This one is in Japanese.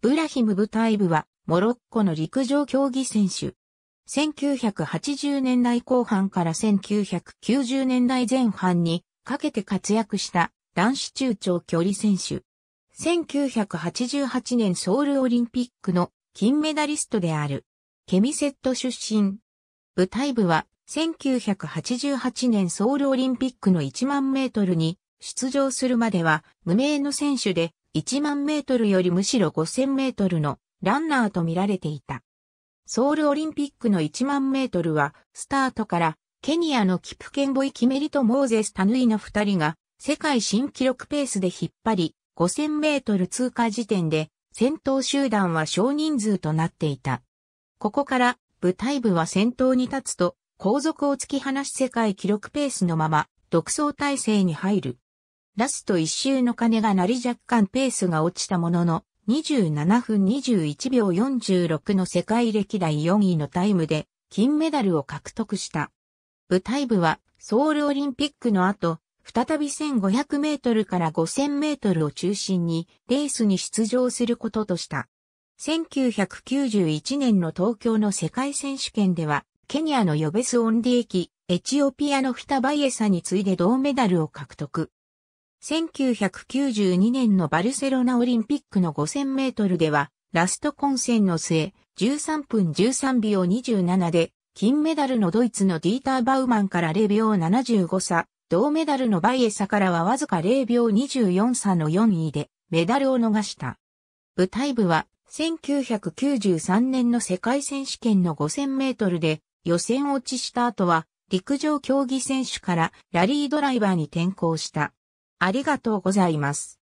ブラヒム舞台部は、モロッコの陸上競技選手。1980年代後半から1990年代前半にかけて活躍した男子中長距離選手。1988年ソウルオリンピックの金メダリストである。ケミセット出身。舞台部は1988年ソウルオリンピックの1万メートルに出場するまでは無名の選手で1万メートルよりむしろ5000メートルのランナーと見られていた。ソウルオリンピックの1万メートルは、スタートから、ケニアのキプケンボイ・キメリとモーゼス・タヌイの2人が、世界新記録ペースで引っ張り、5000メートル通過時点で、先頭集団は少人数となっていた。ここから、部隊部は先頭に立つと、後続を突き放し世界記録ペースのまま、独走体制に入る。ラスト一周の鐘が鳴り若干ペースが落ちたものの、27分21秒46の世界歴代4位のタイムで、金メダルを獲得した。舞台部は、ソウルオリンピックの後、再び1500メートルから5000メートルを中心に、レースに出場することとした。1991年の東京の世界選手権では、ケニアのヨベス・オンディエキ、エチオピアのフィタバイエサに次いで銅メダルを獲得。1992年のバルセロナオリンピックの5000メートルでは、ラスト混戦の末、13分13秒27で、金メダルのドイツのディーター・バウマンから0秒75差、銅メダルのバイエサからはわずか0秒24差の4位で、メダルを逃した。舞台部は、1993年の世界選手権の5000メートルで、予選落ちした後は、陸上競技選手からラリードライバーに転向した。ありがとうございます。